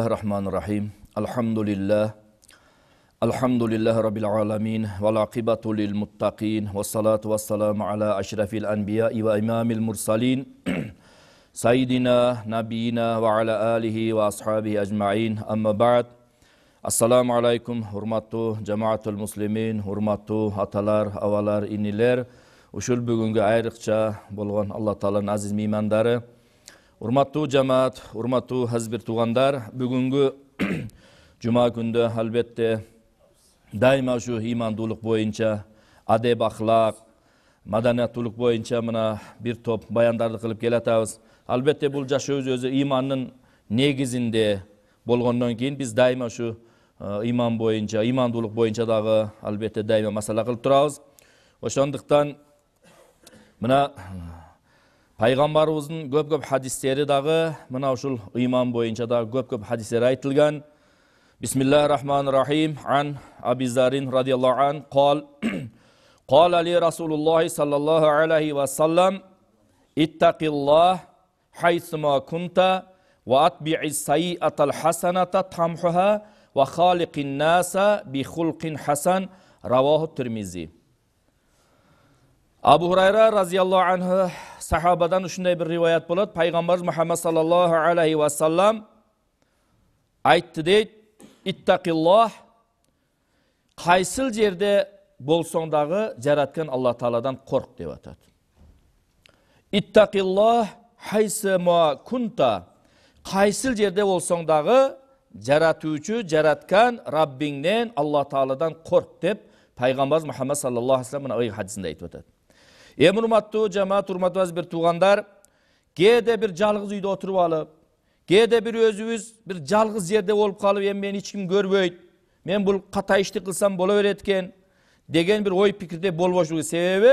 الله الرحمن الرحيم الحمد لله الحمد لله رب العالمين والعقبة للمتقين والصلاة والسلام على أشرف الأنبياء وإمام المرسلين سيدنا نبينا وعلى آله وأصحابه أجمعين أما بعد السلام عليكم حرمت جماعة المسلمين حرمت أتلار أولار إنيلر وشل بغنغ عيرقشا بلغن الله تعالى Taala'nın ميمان داره урматтуу жамаат урматтуу азбир туугандар бүгүнкү жума күндө албетте дайыма ушу ыймандуулук боюнча адеп ахлак маданияттуулук боюнча мына бир топ баяндарды кылып келатабыз албетте бул жашообуз өзү ыймандын негизинде болгондон кийин биз дайыма ушу э, ыйман боюнча ыймандуулук боюнча дагы албетте дайыма масала кылып турабыз ошондуктан мына пайғамбарымыздың көп көп хадистері дағы мынау шул иман бойынша да көп көп хадистер айтылған бисмиллахи рахмани рахим ан абизарин радиаллаху ан қал قال لي رسول الله صلى الله عليه وسلم اتق الله حيثما كنت واتبع السيئة абу хурайра разиаллаху анху сахабадан ушундай бир риваят болот пайгамбарыбыз мухаммад саллаллаху алейхи вассалам айтты дейді, иттакиллах кайсыл жерде болсоң дагы жараткан алла тааладан қорқ» деп атат иттакиллах ма кунта кайсыл жерде болсоң дагы жаратуучу жараткан раббиңнен алла тааладан қорқ» деп пайгамбарыбыз мухаммад саллаллаху алейхи вассалам мына хадисинде айтып эми урматтуу жамаат урматтуу аз бир туугандар кээде бир жалгыз үйдө отуруп алып кээде бир өзүбүз бир жалгыз жерде болуп калып эми мени эч ким көрбөйт мен бул ката ишти кылсам боло берет экен деген бир ой пикирде керек себеби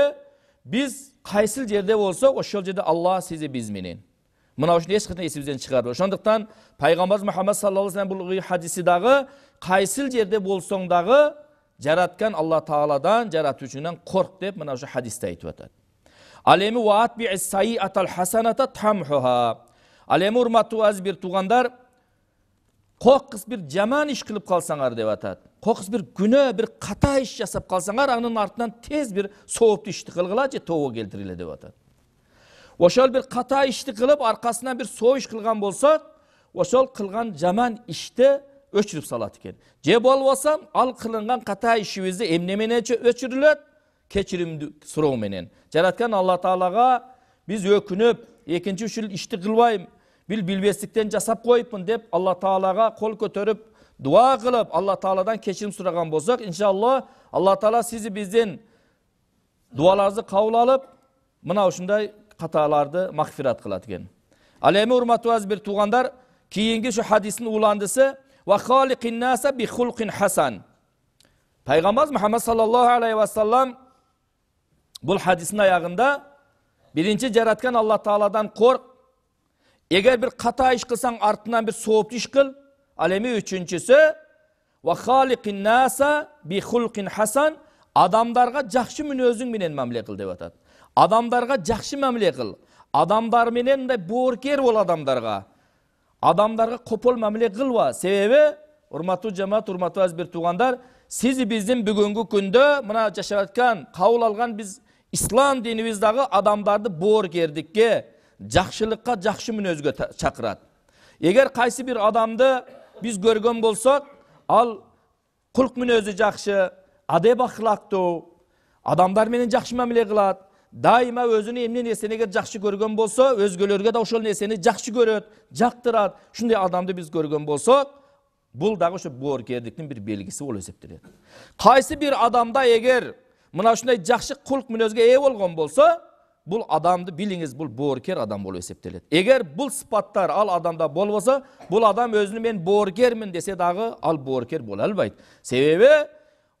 биз кайсыл жерде болсок ошол жерде алла сизи биз менен мына ушуну эч качан эсибизден чыгарбы ошондуктан пайгамбарыбыз мухаммад саллаллаху бул хадиси дагы кайсыл жерде болсоң дагы жараткан алла тааладан жаратуучуңдан корк деп мына ушу хадисте айтып атат алеми уатби саиатал хасаната тамхуха алеми урматтуу азиз бир туугандар кокус бир жаман иш кылып калсаңар деп атат кокус бир күнөө бир ката иш жасап калсаңар анын артынан тез бир сооптуу ишти кылгыла же тобо келтиргиле деп атат ошол бир ката ишти кылып аркасынан бир соо иш кылган болсок ошол кылган жаман ишти өчүрүп салат экен же болбосо ал кылынган ката ишибизди эмне менен өчүрүлөт кечиримди суроо менен жараткан алла таалага биз өкүнүп экинчи үчүн ишти кылбайм бил билбестиктен жасап коюпмун деп алла таалага кол көтөрүп дуа кылып алла тааладан кечирим сураган болсок иншалла алла таала сизди биздин дубаларыбызды кабыл алып мына ушундай каталарды магфират кылат экен ал эми урматтуу азиз бир туугандар кийинки ушу хадистин уландысы пайгамбарыбыз мухаммад саллаллаху алейхи вассалам бұл хадистің аяғында бірінші жаратқан алла тағаладан қорқ егер бір қата іш қылсаң артынан бір соғып іш қыл ал эми үшіншісі хасан адамдарға жақсы мінезің менен мәміле қыл деп атады адамдарға жақсы мәміле қыл адамдар менен мындай боркер бол адамдарға адамдарға қопол мәміле қылба себебі урматтуу жамаат урматтуу азиз бир туугандар сиз биздин бүгүнкү күндө мына жашап аткан кабыл алган биз ислам динибиздагы адамдарды бооргердикке жакшылыкка жакшы мүнөзгө чакырат эгер кайсы бир адамды биз көргөн болсок ал кулк мүнөзү жакшы адеп ахлактуу адамдар менен жакшы мамиле кылат дайыма өзүнү эмне нерсени эгер жакшы көргөн болсо өзгөлөргө да ошол нерсени жакшы көрөт жактырат ушундай адамды биз көргөн болсок бул дагы ошо бооркердиктин бир белгиси болуп эсептелет кайсы бир адамда эгер мына ушундай жакшы кулк мүнөзгө ээ болгон болсо бул адамды билиңиз бул боорукер адам болуп эсептелет эгер бул сыпаттар ал адамда болбосо бул адам өзүнү мен боорукермин десе дагы ал боорукер боло албайт себеби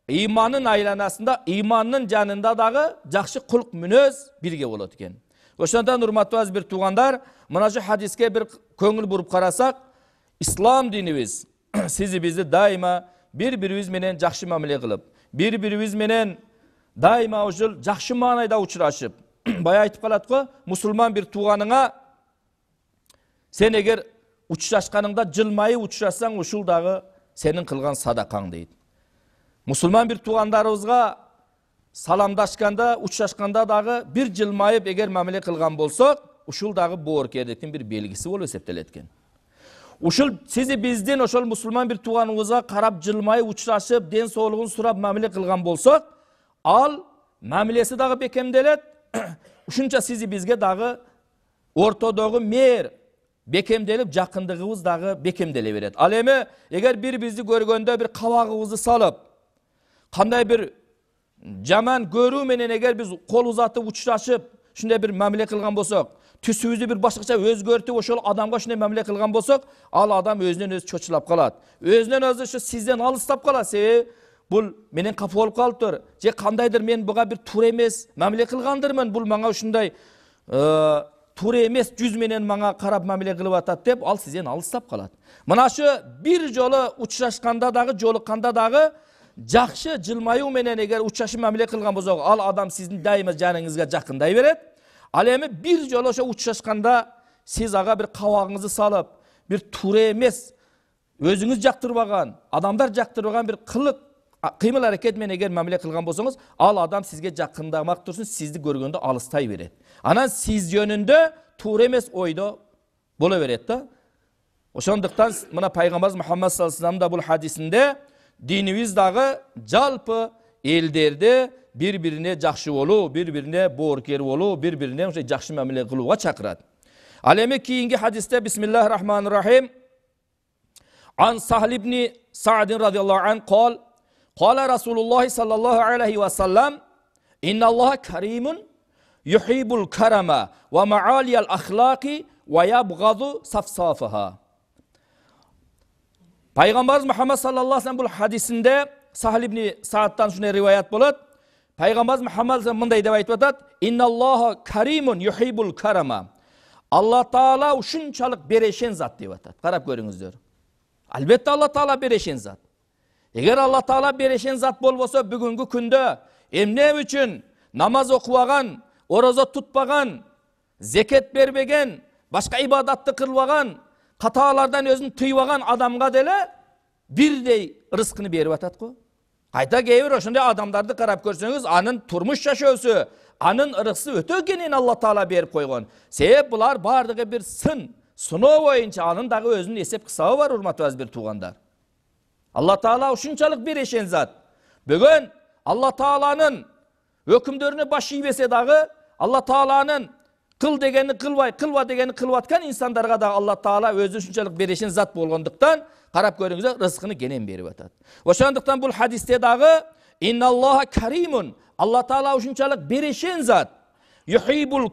ыймандын айланасында ыймандын жанында дагы жакшы кулк мүнөз бирге болот экен ошондуктан урматтуу азиз бир туугандар мына ушу хадиске бир көңүл буруп карасак ислам динибиз сизи бизди дайыма бири бирибиз менен жакшы мамиле кылып бири бирибиз менен дайыма ушул жакшы маңайда учурашып бая айтып калат го мусулман бир тууганыңа сен егер учурашканыңда жылмайы учурашсаң ушул дагы қылған садақаң дейді. дейт мусулман бир туугандарыбызга саламдашканда учурашканда дагы бир жылмайып егер мамиле қылған болсок ушул дагы бооркердиктин бир белгиси болуп эсептелет экен ушул сизи биздин ошол мусулман бир тууганыбызга карап жылмайып учурашып ден соолугун сурап мамиле кылган болсок ал мәмілесі дағы бекемделет, үшінші сізі бізге дағы ортодағы мер бекемделіп жақындығыңыз дағы бекемделе береді ал эми егер бир бізді көргөндө бир кабагыбызды салып қандай бір жаман көру менен эгер биз кол узатып учурашып ушундай бир мамиле кылган болсок бір бир башкача өзгөртүп ошол адамға ушундай мамиле қылған болсок ал адам өзінен өзү чочулап калат Өзінен өзі үші сизден алыстап калат себеби бұл менен қапы болып қалып тұр же қандайдыр мен бұға бір тура емес мәміле қылғандырмын бұл маңа ұшындай ә, э, тура емес менен маңа қарап мәміле қылып атат деп ал сізден алыстап қалады мынашы бір жолы ұшырашқанда дағы жолыққанда дағы жақсы жылмаю менен егер ұшырашып мәміле қылған болсақ ал адам сіздің дайыма жаныңызға жақындай береді ал эми бир жолы ошо учурашканда сиз ага бир кабагыңызды салып бир туура эмес өзіңіз жактырбаган адамдар жактырбаган бир кылык қимыл әрекетмен егер мәміле қылған болсаңыз ал адам сізге жақындамақ тұрсын сізді көргенде алыстай береді анан сіз жөнінде тура емес ойда бола береді да ошондуктан мына пайгамбарыбыз мухаммад саллаллаху алейхи да бул хадисинде динибиз дагы жалпы элдерди бири бирине жакшы болуу бири бирине боорукер болуу бири бирине ошо жакшы мамиле кылууга чакырат ал эми кийинки хадисте бисмиллахи рахманир рахим саадин قال رسول الله صلى الله عليه وسلم إن الله كريم يحب الكرم ومعالي الأخلاق ويبغض صفصافها пайғамбарымыз мұхаммад саллаллаху алейhi бұл хадисінде сахл ибн сағаттан шындай риwayat болады пайғамбарымыз мұхаммад мындай деп айтып жатады инналлаха каримун юхибул карама алла тағала шыншалық берешен зат деп жатады қарап көріңіздер әлбетте алла тағала берешен зат егер алла тағала берешен зат болса бүгінгі күнді эмне үчүн намаз окубаган орозо тутпаган зекет бербеген башка ибадатты кылбаган каталардан өзүн тыйбаган адамга деле бирдей ырыскыны берип атат го кайта кээ бир ошондой адамдарды карап көрсөңүз анын турмуш жашоосу анын ырыксы өтө кенен алла таала берип койгон себеп булар баардыгы бир сын сыноо боюнча анын дагы өзүнүн эсеп кысабы бар урматтуу азиз бир туугандар алла таала ушунчалык берешен зат Бүгін алла тааланын өкүмдөрүнө баш ийбесе дагы алла тааланын кыл дегенін кылбай кылба дегенін кылып аткан инсандарга дагы алла таала өзү ушунчалык берешен зат болгондуктан карап көрүңүздөр рызқыны кенен берип атат ошондуктан бул хадисте дагы иналлаха каримун алла таала ушунчалык берешен зат юхибул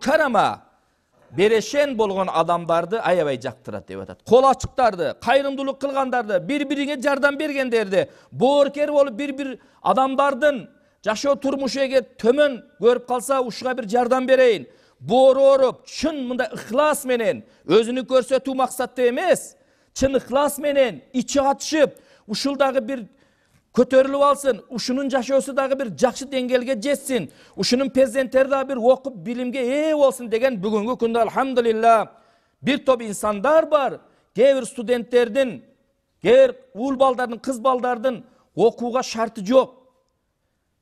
берешен болған адамдарды аябай жақтырады, деп атат қол ашықтарды қайырымдылық қылғандарды бір біріңе жардам бергендерді. Боркер болып, бір-бір адамдардың жашоо турмушу эгер төмөн көрүп калса ушуга бир жардам берейін. боору ооруп чын мындай ыхлас менен өзүнү көрсөтүү максатта эмес чын ыхлас менен ичи ачышып ушул дагы бир көтеріліп алсын ушунун жашоосу дагы бир жакшы деңгээлге жетсин ушунун перзенттери дагы бир окуп билимге ээ болсун деген бүгүнкү күндө алхамдулилла бир топ инсандар бар кээ бир студенттердин кээ бир уул балдардын кыз балдардын окууга шарты жок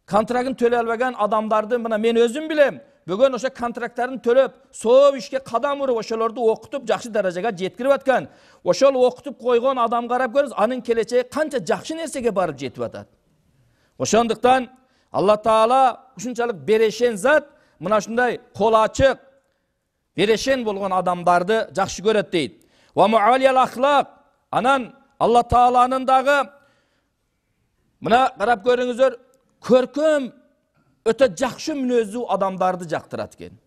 контрагын төлөй албаган адамдарды мына мен өзүм билем бүгін ошо контракттарын төлөп сооп ішке қадам уруп ошолорду оқытып, жакшы дәрежеге жеткіріп аткан ошол оқытып қойған адам қарап көріңіз аның келечеги қанша жакшы нерсеге барып жетіп атат ошондуктан алла таала ушунчалык берешен зат мына ушундай колу ачык берешен болгон адамдарды жакшы көрөт дейт анан алла тааланын дагы мына карап көрүңүздөр көркөм Өте жакшы мүнөздүү адамдарды жактырат экен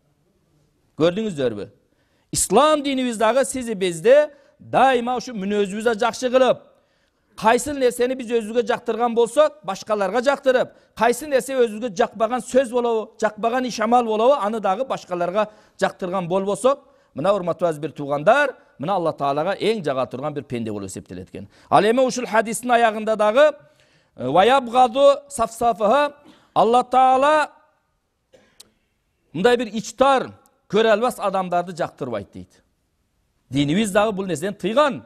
көрдүңүздөрбү ислам динибиз дагы сиз бизди дайыма ушу мүнөзүбүздө жакшы кылып кайсыл нерсени биз өзүбүзгө жактырган болсок башкаларга жактырып кайсы нерсе өзүбүзгө жакпаган сөз болобу жакпаган иш амал болобу аны дагы башкаларга жактырган болбосок мына урматтуу бир мына алла таалага эң жаға турган бир пенде болып эсептелет экен ал эми ушул хадистин аягында дагы алла тағала мындай бир ичтар көре албас адамдарды жактырбайт дейт динибиз дагы бул нерседен тыйган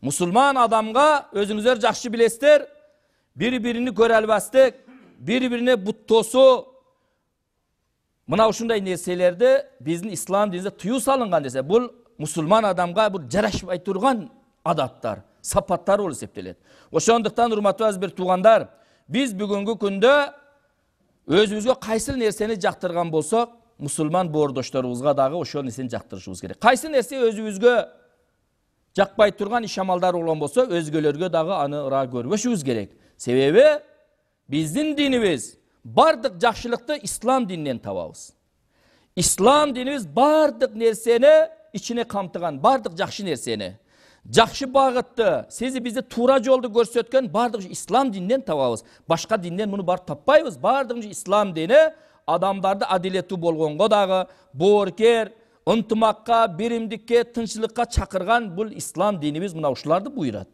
мусулман адамга өзүңүздөр жакшы билесиздер бири бирини көрө албастык бири бирине буттоосу мына ушундай нерселерди биздин ислам дінінде тыюу салынган десе бул мусулман адамга бул жарашпай турган адаттар сапаттар болуп эсептелет ошондуктан урматтуу азиз бир туугандар биз бүгүнкү күндө өзімізге қайсын нәрсені жақтырған болсақ мұсылман бордоштарыбызға дағы ошол нерсени жактырышыбыз керек кайсы нерсе өзүбүзгө жакпай турган иш амалдар болгон болсо өзгөлөргө дагы аны ра көрбөшүбүз керек себеби биздин динибиз бардык жакшылыкты ислам дининен табабыз ислам динибиз бардык нерсени ичине камтыган бардык жакшы нерсени Жақшы бағытты сезі бізде тура жолды көрсеткен барлығы ислам дінінен табабыз башқа діннен мұны барып таппайбыз барлығы ислам діні адамдарды әділетті болғанға дағы боркер ынтымаққа берімдікке тыншылыққа шақырған бұл ислам мына мынаушыларды бұйырады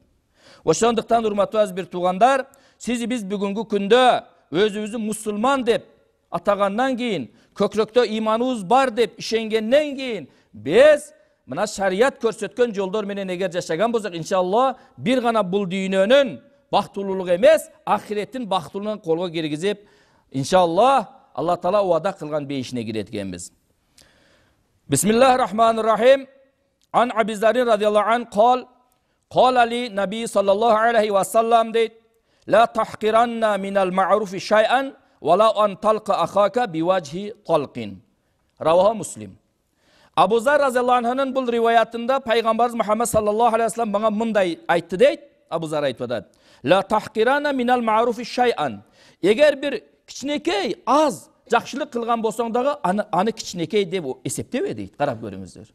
ошондуктан урматтуу аз бир туугандар сиз биз бүгүнкү күндө өзүбүздү мусулман деп атагандан кийин көкүрөктө ыйманыбыз бар деп ишенгенден кийин биз мына шарият көрсөткөн жолдор менен эгер жашаган болсок иншалла бир гана бул дүйнөнүн бактылуулугу эмес ахиреттин бактылуулугун колго киргизип иншалла алла таала убада кылган бейишине кирет экенбиз бисмиллахи рахманир рахим عن أبي ذر رضي الله عنه قال قال لي نبي صلى الله عليه وسلم ديت لا تحقرن من المعروف شيئا ولا أن تلقى أخاك بوجه طلق رواه مسلم абузар разиаллахуның бұл риуаятында пайғамбарымыз мұхаммад саллаллаху алейхи вассалам маған мындай айтты дейді абузар айтып жатады егер бір кішінекей аз жақсылық қылған болсаң дағы аны, аны кішінекей деп есептеме дейді қарап көріңіздер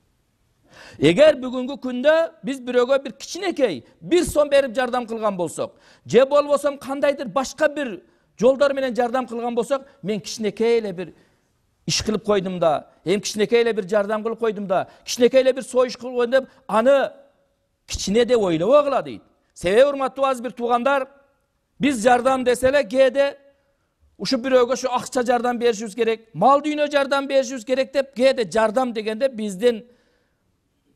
егер бүгінгі күнде біз біреуге бір кішінекей бір сом беріп жардам қылған болсақ же болбосам қандайдыр басқа бір жолдарменен жардам қылған болсақ мен кішінекей эле бір іш қылып қойдым да ем кішінекейле бір жардам қылып қойдым да кішінекейле бір сойыш қылып қойдым деп аны кішіне деп ойлауа қыла дейді себебі құрметті аз бір туғандар біз жардам деселе кейде ұшып біреуге шу ақша жардам беришіміз керек мал дүйіне жардам беришіміз керек деп кейде жардам дегенде біздің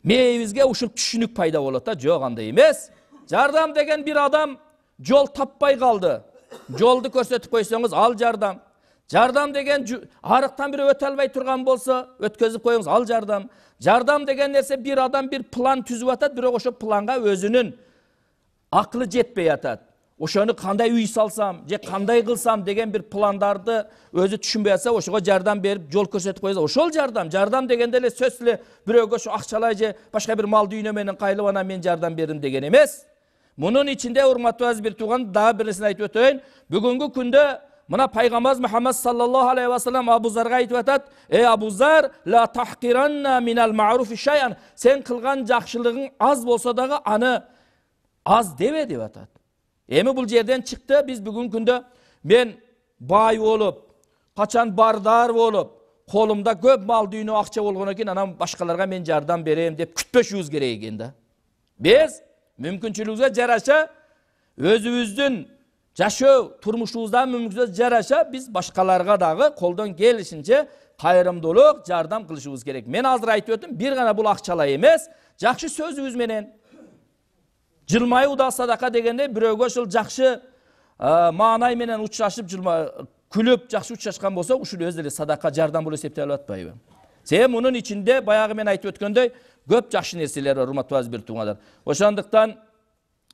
миымызға ұшып түсінік пайда болады да жоқ андай емес жардам деген бір адам жол таппай қалды жолды көрсетіп қойсаңыз ал жардам жардам деген арықтан біреу өте албай тұрған болса өткөзүп қойыңыз ал жардам жардам деген нәрсе бір адам бір план түзіп атат бірақ ошо планға өзінің ақылы жетпей атат. ошоны қандай үй салсам же қандай қылсам деген бір пландарды өзі түшүнбөй атса ошого жардам беріп жол көрсөтүп коебуз ошол жардам жардам дегенде эле сөзсүз эле бирөөгө ошо акчалай же башка бир мал дүйнө менен кайылып анан мен жардам бердим деген эмес мунун ичинде урматтуу азиз бир тууган дагы бир нерсени айтып өтөйүн бүгүнкү күндө мына пайғамбарымыз мұхаммад саллаллаху алейхи уассалам абузарға айтып жатады ей абузар ла тахқиранна минал маруфи шайан сен қылған жақшылығың аз болса дағы аны аз деме деп жатады емі бұл жерден шықты біз бүгінгі күнде мен бай болып қачан бардар болып қолымда көп мал дүйнө ақша болғаннан кейін анан басқаларға мен жардам берем деп күтпөшүбүз керек екен да біз мүмкүнчүлүгүбүзгө жараша өзіміздің жашоо турмушубузда мүмкүнчө жараша биз башкаларга дагы колдон келишинче кайрымдуулук жардам кылышыбыз керек мен азыр айтып өттүм бир гана бул акчалай эмес жакшы сөзүбүз менен жылмаюу да садака дегендей бирөөгө ушул жакшы маанай менен учурашып күлүп жакшы учурашкан болсок ушул өзү деле садака жардам болуп эсептелип атпайбы себеби мунун ичинде баягы мен айтып өткөндөй көп жакшы нерселер бар урматтуу азиз бир туугандар ошондуктан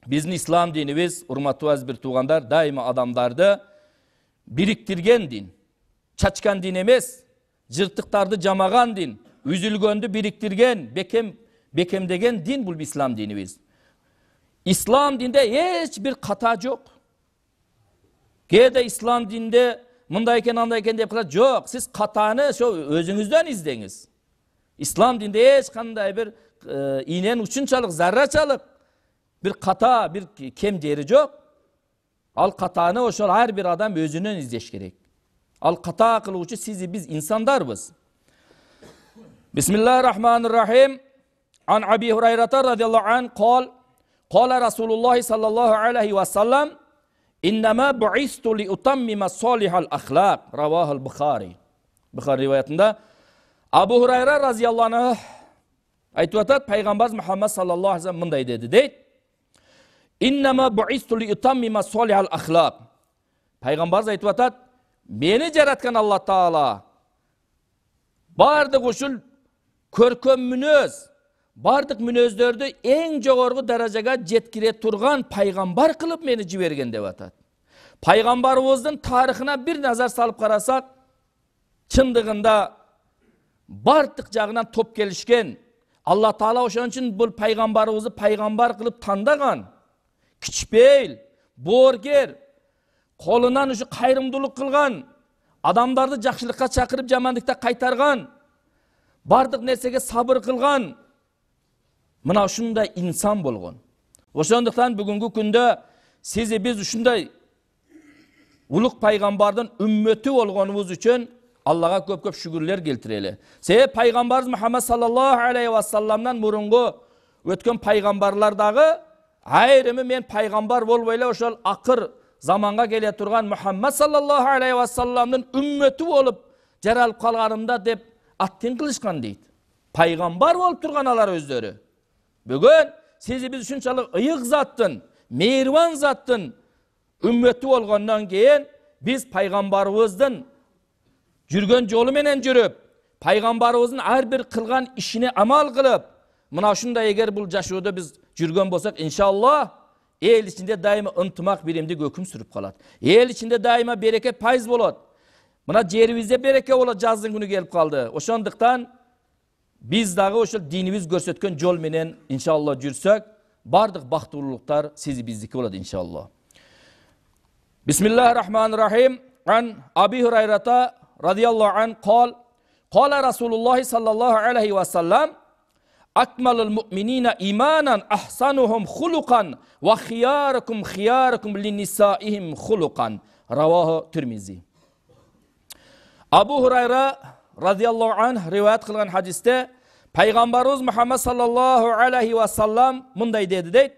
Біздің ислам динибиз урматтуу азиз бир туугандар дайыма адамдарды бириктирген дин чачкан дин эмес жыртыктарды жамаган дин үзүлгөндү бириктирген бекем бекемдеген дин бул ислам динибиз ислам динде эч бир ката жок кээде ислам динде мындай экен андай экен деп кылат жок сиз катаны ошо өзүңүздөн издеңиз ислам динде эч кандай бир учунчалык bir kata, bir kem deri yok. Al katana oşol her bir adam özünden izleş gerek. Al kata kıluvçu sizi biz insandarbız. Bismillahirrahmanirrahim. An Abi Hurayrata radıyallahu anh kal. Kala Resulullah sallallahu aleyhi ve sellem. İnnemâ bu'istu li utammime salihal ahlak. Ravahul Bukhari. Bukhari rivayetinde. Abu Hurayra radıyallahu anh. Aytuvatat Peygamber Muhammed sallallahu aleyhi ve sellem bunday dedi. Deyit. иннама пайғамбарымыз айтып жатады мені жаратқан алла таала. бардық үшін көркем мүнөз, бардық мінездерді ең жоғарғы дәрежеге жеткіре тұрған пайғамбар қылып мені жіберген деп атады пайғамбарымыздың тарихына бір назар салып қарасақ чындығында бардық жағынан топ келішкен алла тағала ошон үшін бұл пайғамбарымызды пайғамбар қылып таңдаған кішіпейіл боргер қолынан уже қайырымдылық қылған адамдарды жақсылыққа шақырып жамандықта қайтарған бардық нәрсеге сабыр қылған мына ұшындай инсан болған ошондуктан бүгінгі күнде сіз біз ұшындай ұлық пайғамбардың үмметі болғанымыз үшін аллаға көп көп шүгірлер келтірелі себеп пайғамбарымыз мұхаммад саллаллаху алейхи уассаламнан бұрынғы өткен пайғамбарлардағы айрымы мен пайғамбар болбайлы ошол ақыр заманға келе тұрған мұхаммад саллаллаху алейхи уассаламның үмметі болып жаралып қалғанымда деп аттен қылышқан дейді пайғамбар болып тұрған алар өздері бүгін сіз біз үшіншалық ыйық заттың мейірбан заттың үмметі болғаннан кейін біз пайғамбарымыздың жүрген жолы менен жүріп пайғамбарымыздың әрбір қылған ішіне амал қылып мына ушундай егер бұл жашоодо біз cürgön bolsak inşallah el içinde daima ıntımak birimde göküm sürüp kalat. El içinde daima bereket payız bolat. Buna cerimizde bereket ola cazın günü gelip kaldı. o şandıktan biz dağı oşul dinimiz görsetken yol menen inşallah cürsek bardık bahtuluklar sizi bizdeki oladı inşallah. Bismillahirrahmanirrahim. An Abi Hurayrata radıyallahu an kal. Kala Resulullah sallallahu aleyhi ve sellem أكمل المؤمنين иманан أحسنهم خلقا وخياركم خياركم хияракум خلقا رواه Раваху أبو Абу Хурайра الله عنه риваят қылған хадисте пайғамбарымыз Мухаммад саллаллаху алейхи уассалам мындай деді дейді.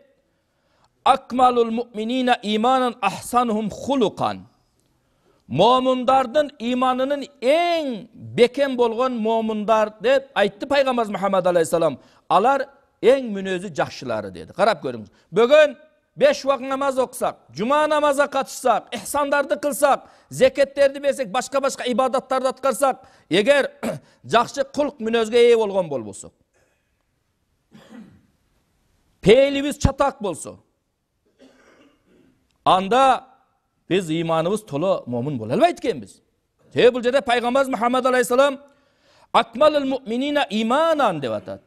Акмалул иманан ахсанухум хулукан момундардын иманынын эң бекем болгон момундар деп айтты пайгамбарыбыз мухаммад алейхисалам алар эң мүнөзү жакшылары деди карап көрүңүз бүгүн беш убак намаз окусак жума намаза катышсак ихсандарды кылсак зекеттерди берсек башка башка ибадаттарды аткарсак эгер жакшы кулк мүнөзгө ээ болгон болбосок пейилибиз чатак болсо анда біз иманымыз толы момын бола албайт экенбиз себеби бул жерде пайгамбарыбыз мухаммад алейхисалам иманан деп атады.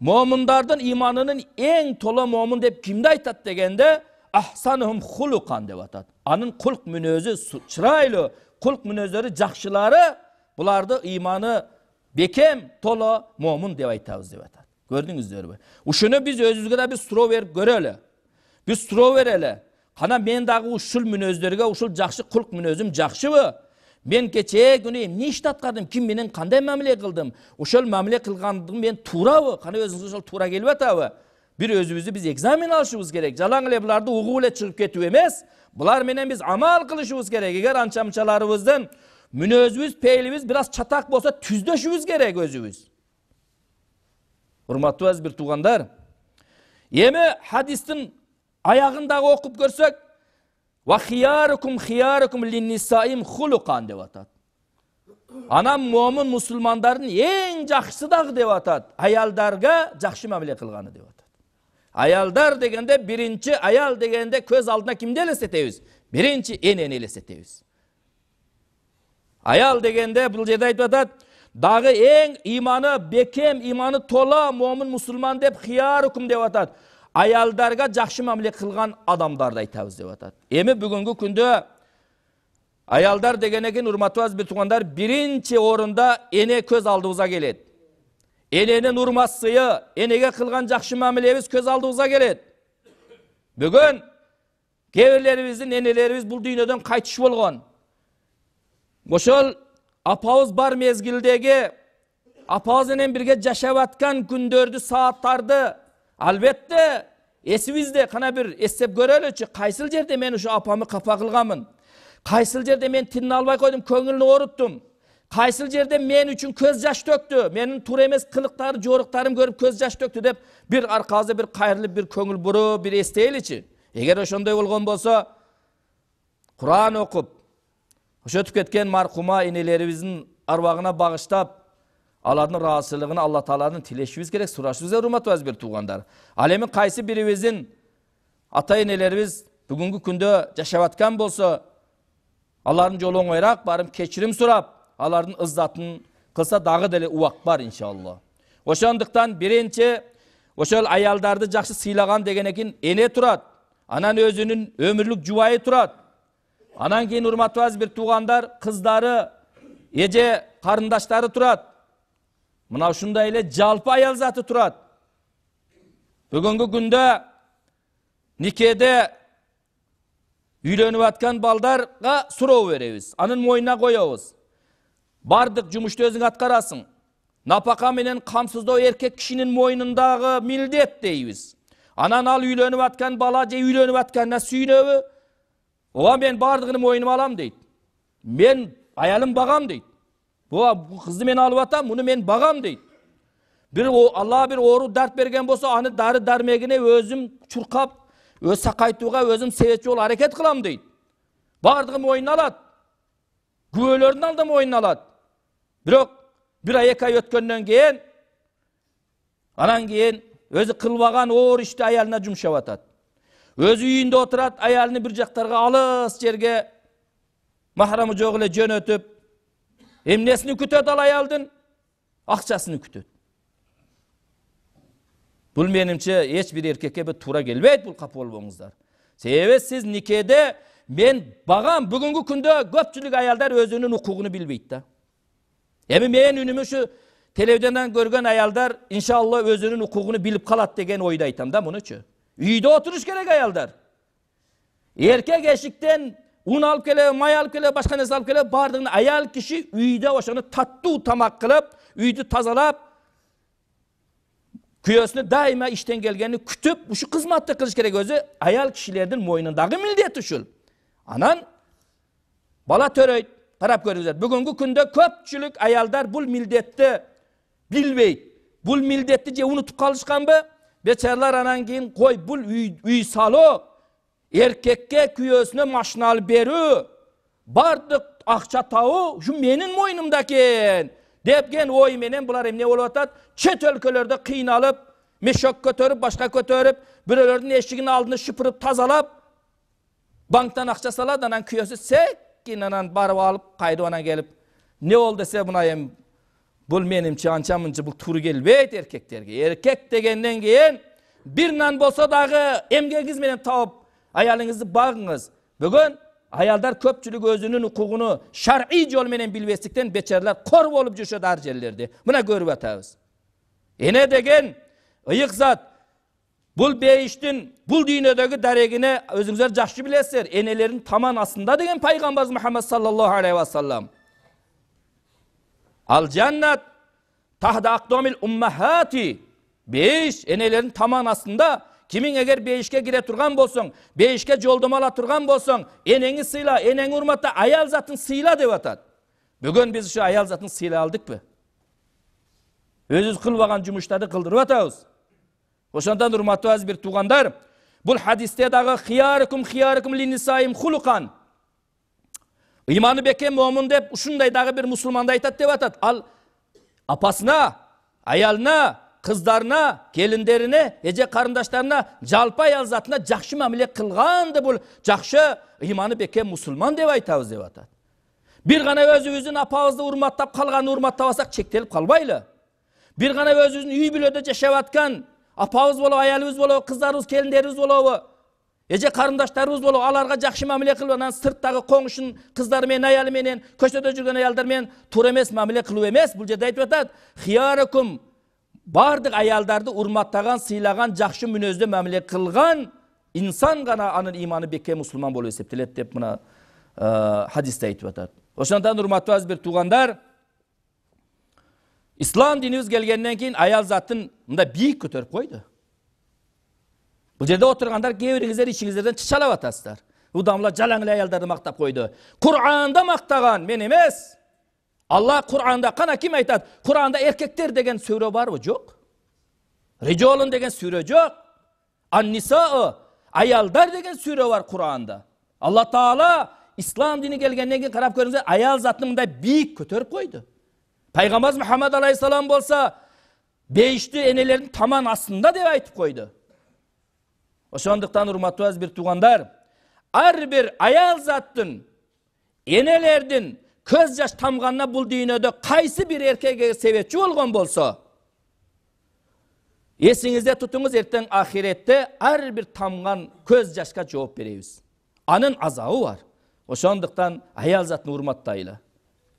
момундардын иманының эң толы момун деп кимди айтады дегенде ахсанухум хулукан деп атады, Аның кулк мүнөзү чырайлуу кулк мүнөздөрү жакшылары бұларды иманы бекем толы момун деп айтабыз деп атат көрдүңүздөрбү ушуну биз өзүбүзгө да биз суроо берип көрөлү биз суроо берели қана мен дағы ушул мүнөздөргө ушул жакшы кулк мүнөзүм жакшыбы мен кечээ күнү эмне ишти аткардым ким менен кандай мамиле кылдым ошол мамиле кылгандыгым мен туурабы кана өзүңүзгө ошол туура келип атабы бир өзүбүздү биз экзамен алышыбыз керек жалаң эле буларды угуп эле чыгып кетүү эмес булар менен биз амал кылышыбыз керек эгер анча мынчаларыбыздын мүнөзүбүз пейилибиз бир аз чатак болсо түздөшүбүз керек өзүбүз урматтуу азиз бир туугандар эми хадистин аяғындағы оқып көрсек уахиярукум хиярукум линнисаим хулуқан деп атады ана момын мұсылмандардың ең жақсы дағы деп атады аялдарға жақсы мәміле қылғаны деп атады аялдар дегенде бірінші аял дегенде көз алдына кімді елестетеміз бірінші енені елестетеміз аял дегенде бұл жерде айтып жатады дағы ең иманы бекем иманы тола момын мұсылман деп хиярукум деп атады аялдарға жақсы мәміле қылған адамдарды айтамыз деп атады Емі бүгінгі күнді аялдар деген нұрматуаз урматтуу бірінші орында ене көз алдыбызга келет эненин нұрмасыы, енеге қылған жакшы мамилебиз көз алдыбызга келет Бүгін кээ бирлерибиздин бұл бул дүйнөдөн болған. ошол апауыз бар мезгілдегі апабыз бірге жашап сааттарды албетте эсибизде кана бир эстеп көрөлүчү кайсыл жерде мен ушу апамы капа кылганмын кайсыл жерде мен тилин албай койдум көңүлүн ооруттум кайсыл жерде мен үчүн көз жаш төктү менин туура эмес кылыктарым жоруктарым көрүп көз жаш төктү деп бир аркабызда бир кайрылып бир көңүл буруп бир эстейличи эгер ошондой болгон болсо куран окуп ошентип кеткен маркума инелерибиздин арбагына багыштап алардын ыраазычылыгына алла тааладан тилешибиз керек сурашыбыз керек урматтуу азиз бир туугандар ал эми кайсы бирибиздин ата энелерибиз бүгүнкү күндө жашап аткан болсо алардын оңойраак барып кечирим сурап алардын ыззатын кылса дагы деле уақ бар иншалла ошондуктан биринчи ошол аялдарды жакшы сыйлаган дегенден кийин эне турат анан өзүнүн өмүрлүк жубайы турат анан кийин урматтуу азиз бир туугандар кыздары эже карындаштары турат мынау шундай эле жалпы аял заты турат бүгүнкү күндө никеде үйлөнүп аткан балдарга суроо беребиз анын мойнуна коебуз бардык жумушту өзүң аткарасың напака менен камсыздоо эркек кишинин мойнундагы милдет дейбиз анан ал үйлөнүп аткан бала же үйлөнүп атканына сүйүнөбү ооба мен баардыгын мойнума алам дейт мен аялым багам дейт бұл қызды мен алып атам, мұны мен бағам дейді бір о, алла бір ору дәрт берген болса аны дары дәрмегіне өзім чұрқап өз сақайтуға өзім себепші болып әрекет қылам дейді барлығы мойнына алады күбөлөрдүн алды мойнына алады бирок бир ай эки ай өткөндөн анан кейін өзі қылбаған оор ишти аялына жумшап атат өзі үйінде отырады аялын бір жақтарға алыс жерге махрамы жок эле жөнөтүп эмнесин күтөт ал аялдын акчасын күтөт бул менимче эч бир эркекке бир туура келбейт бул капа болбоңуздар себеби сиз никеде мен багам бүгүнкү күндө көпчүлүк аялдар өзүнүн укугун билбейт да эми менин үнүмү ушу телевизиондан көргөн аялдар иншалла өзүнүн укугун билип калат деген ойдо айтам да мунучу үйдө отуруш керек аялдар эркек эшиктен un olib kelib may olib kelib boshqa narsa olib kelib borlig'ini ayol kishi uyda o'shani tattu tomoq qilib uyni tozalab kuyovsini doimo ishdan kelganini kutib shu xizmatni qilish kerak o'zi ayol kishilarni mo'ynidagi mildiyati shu anan bola to'raydi qarab ko'ringlar bugungi kunda ko'pchilik ayollar bu millatni bilmaydi bu mildatni unutib qolishganmi becharalar anan keyin qo'y bu uy, uy salo еркекке күйөөсүнө машина алып берүү бардык акча табуу ушу менин мойнумда экен деген ой менен булар эмне болуп атат чет өлкөлөрдө кыйналып мешок көтөрүп башка көтөрүп бирөөлөрдүн эшигин алдын шыпырып тазалап банктан акча салат анан күйөөсү секин анан барып алып кайтып анан келип эмне болду десе мына эми бул менимче анча мынча бул туура келбейт эркектерге эркек дегенден кийин бир нан болсо дагы эмгегиңиз менен таап аялыңызды бағыңыз бүгін аялдар көпчүлүгү өзүнүн укугуну шарый жол менен билбестиктен бечаралар кор болуп жүрүшөт ар жерлерде мына көрүп атабыз эне деген ыйык зат бул бейиштин бул дүйнөдөгү дарегине өзүңүздөр жакшы билесиздер энелердин таман астында деген пайгамбарыбыз мухаммад саллаллаху алейхи вассалам ал жаннат тахда актомил уммахати бейиш энелердин таман астында кимиң эгер бейишке кире турган болсоң бейишке жолдомо ала турган болсоң энеңи сыйла энеңи урматта аял затын сыйла деп атат бүгүн биз ушу аял затын сыйлай алдыкпы өзүбүз кылбаган жумуштарды кылдырып атабыз ошондон урматтуу азиз бир туугандар бул хадисте дагы хиярикум хиярикум линисаим хулукан ыйманы бекем момун деп ушундай дагы бир мусулманды айтат деп атат ал апасына аялына қыздарына келіндеріне еже қарындаштарына жалпай ал затына жақсы мәміле қылған деп жақсы иманы бекем мұсылман деп айтабыз деп атады бір ғана өзіміздің апабызды урматтап қалғанын урматтап алсақ шектеліп қалбайлы бір ғана өзіміздің үй бүлөдө жашап жатқан апабыз болобу аялыбыз болобу қыздарыбыз келіндерибиз болобу эже карындаштарыбыз болобу аларга жақсы мамиле кылып анан сырттағы қоңшының кыздары менен аялы менен көчөдө жүрген аялдар менен туура эмес мамиле қылу емес бұл жерде айтып атат хияракум бардық аялдарды урматтаган сыйлаған жақшы мүнөздө мамиле кылган инсан гана анын иманы бекке мусулман болуп эсептелет деп мына э, хадисте айтып атат ошондон урматтуу азиз бир туугандар ислам динибиз келгенден кийин аял затын мындай бийик көтөрүп койду бул жерде отургандар кээ бириңиздер ичиңиздерден чычалап атасыздар удамла жалаң эле аялдарды мактап койду кур'анда мактаган мен эмес алла куранда кана ким айтат куранда эркектер деген сүрө барбы жок рижолун деген сүрө жок аннисоо аялдар деген сүрө бар куранда алла таала ислам дини келгенден кийин карап көрүңүздөр аял затты мындай бийик көтөрүп койду пайгамбарыбыз мухаммад алейхисалам болсо бейиштүү энелердин таман астында деп айтып койду ошондуктан урматтуу азиз бир туугандар ар бир аял заттын энелердин көз жаш тамғанына бұл дүйнөдө қайсы бір еркеге себепші болған болса есіңізде тұтыңыз ертең ахиретте әрбір тамған көз жашқа жооп беребиз анын азауы бар ошондуктан аял затын урматтайлы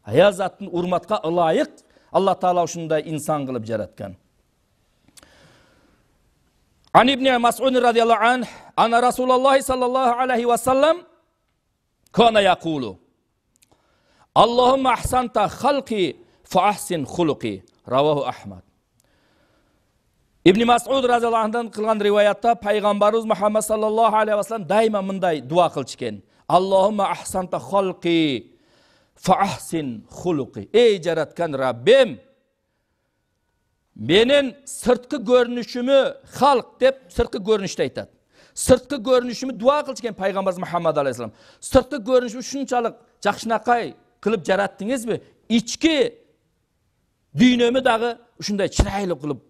аял затын урматка ылайык алла таала ушундай инсан қылып жараткан عن ابن مسعود رضي الله عنه أن رسول الله صلى الله عليه وسلم Аллахум ахсанта халки фаахсин хулуки. Раваху Ахмад. Ибн Мас'уд разияллахудан қылған риwayatта пайғамбарымыз Мұхаммад саллаллаху алейхи вассалам дайма мындай дуа қылчкен. Аллахума ахсанта халки фаахсин хулуки. Ей жаратқан раббем менің сыртқы көрінішімі халық деп сыртқы көрінішті айтады. Сыртқы көрінішімі дуа қылчкен пайғамбарымыз Мұхаммад алейхи Сыртқы көрінішім шунчалық жақсынақай қылып жараттыңыз бе ішкі дүйнемі дағы ұшындай шырайлы қылып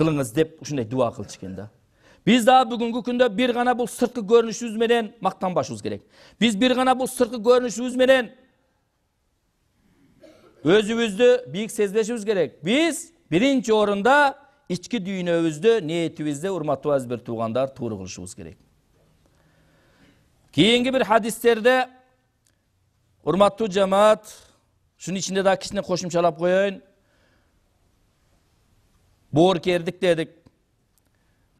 қылыңыз деп ұшындай дуа қылшы екен да біз да бүгінгі күнде бір ғана бұл сыртқы менен мақтанбашымыз керек біз бір ғана бұл сыртқы менен өзімізді биік сезбешіміз керек біз бірінші орында ішкі дүйнемізді ниетімізді ұрматуаз бір туғандар туыры қылышымыз керек кейінгі бір хадистерде урматтуу жамаат shuni ичинде дагы кичине кошумчалап коеюн боорукердик дедик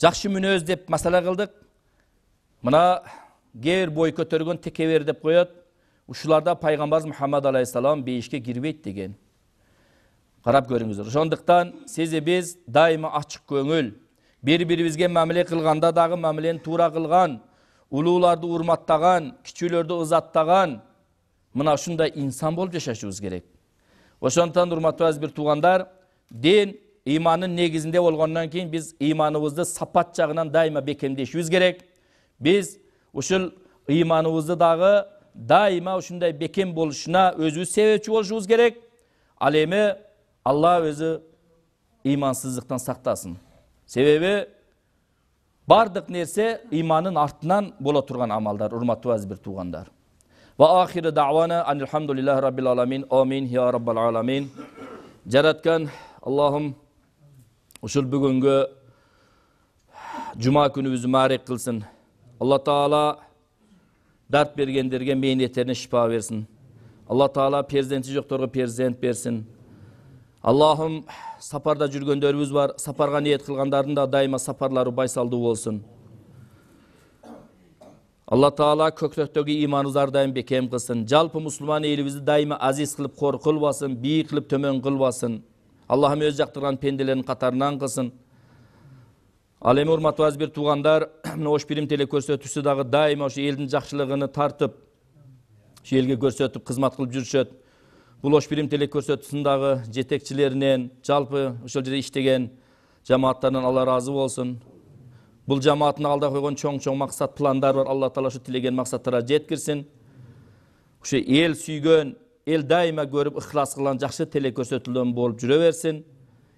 жакшы мүнөз деп масала кылдык мына бир бой көтөргөн текебер деп коет ушуларда пайгамбарыбыз мухаммад алейхисалам бейишке кирбейт деген карап көрүңүздөр ошондуктан сиз биз дайыма ачык көңүл бири бирибизге мамиле кылганда дагы мамилени туура кылган улууларды урматтаган кичүүлөрдү ызаттаган мына ушундай инсан болып жашашыбыз керек ошондуктан урматтуу азиз бир туугандар дин ыймандын негизинде болгондон кийин биз ыйманыбызды сапат жагынан дайыма бекемдешибиз керек биз ушул ыйманыбызды дагы дайыма ушундай бекем болушуна өзүбүз себепчи болушубуз керек ал эми алла өзү ыймансыздыктан сактасын себеби баардык нерсе ыймандын артынан боло турган амалдар урматтуу азиз бир туугандар Ва ахиру дауана раббил аламин. Амин аламин. Жараткан Аллахым ушул бүгүнгү жума күнүбүздү маарек кылсын. Алла Таала дарт бергендерге мээнеттерине шипа берсин. Алла Таала перзенти жокторго перзент берсин. Аллахым сапарда жүргөндөрүбүз бар, сапарга ниет кылгандардын да дайыма сапарлары байсалдуу болсун алла тағала көкіректегі иманыңыздар дайым бекем кылсын. жалпы мусулман элибизди дайыма азиз қылып қор кылбасын, бий қылып төмен кылбасын. аллахым өз жактырган пенделердин қатарынан қысын. ал эми урматтуу азиз бир туугандар мына ош бирим теле көрсөтүүсү дагы дайыма ушу элдин жакшылыгын тартып ушу элге көрсөтүп кызмат кылып жүрүшөт бул ош бирим теле көрсөтүүсүнүн дагы жетекчилеринен жалпы ошол жерде иштеген жамааттардан алла ыраазы болсун бұл жамаатына алда қойған чоң чоң мақсат пландар бар алла тағала шу тілеген мақсаттарға жеткірсін ушу ел сүйген ел дайыма көріп ықылас қылған жақсы тілек көрсетілген болып жүре берсін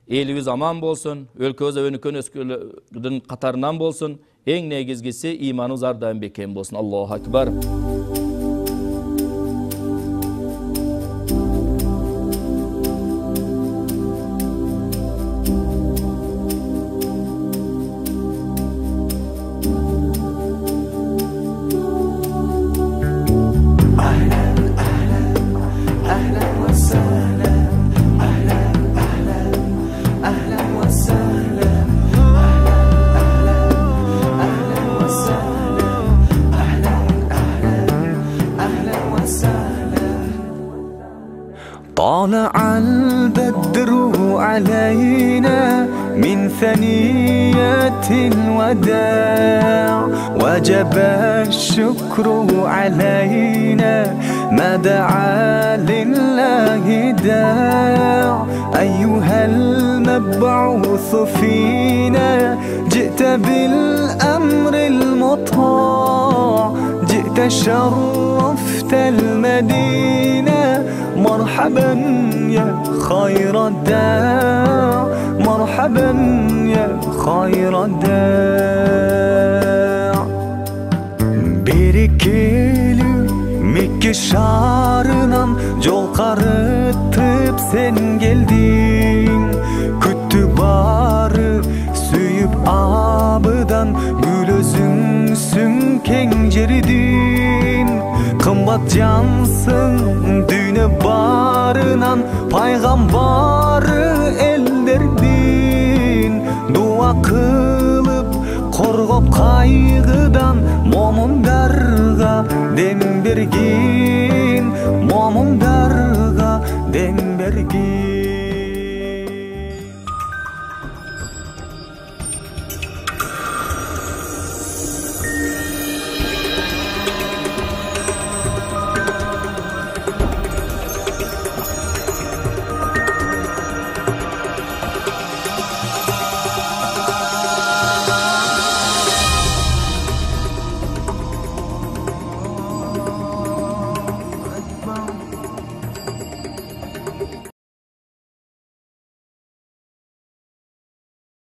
элибиз аман болсын өлкөбүз өнүккөн өскөндүн катарынан болсун эң негизгиси ыйманыбыз ар дайым бекем болсун аллаху акбар البدر علينا من ثنيات الوداع وجب الشكر علينا ما دعا لله داع أيها المبعوث فينا جئت بالأمر المطاع جئت شرفت المدينة مرحبا يا خير الداع مرحبا يا خير الداع Birikili Mekke şarınan Yol karıtıp sen geldin Küttü barı Süyüp abıdan Gül özünsün kenceridin Kımbat cansın Düğüne bağ пайғамбары елдерден дуа қылып қорғап қайғыдан момындарға дем берген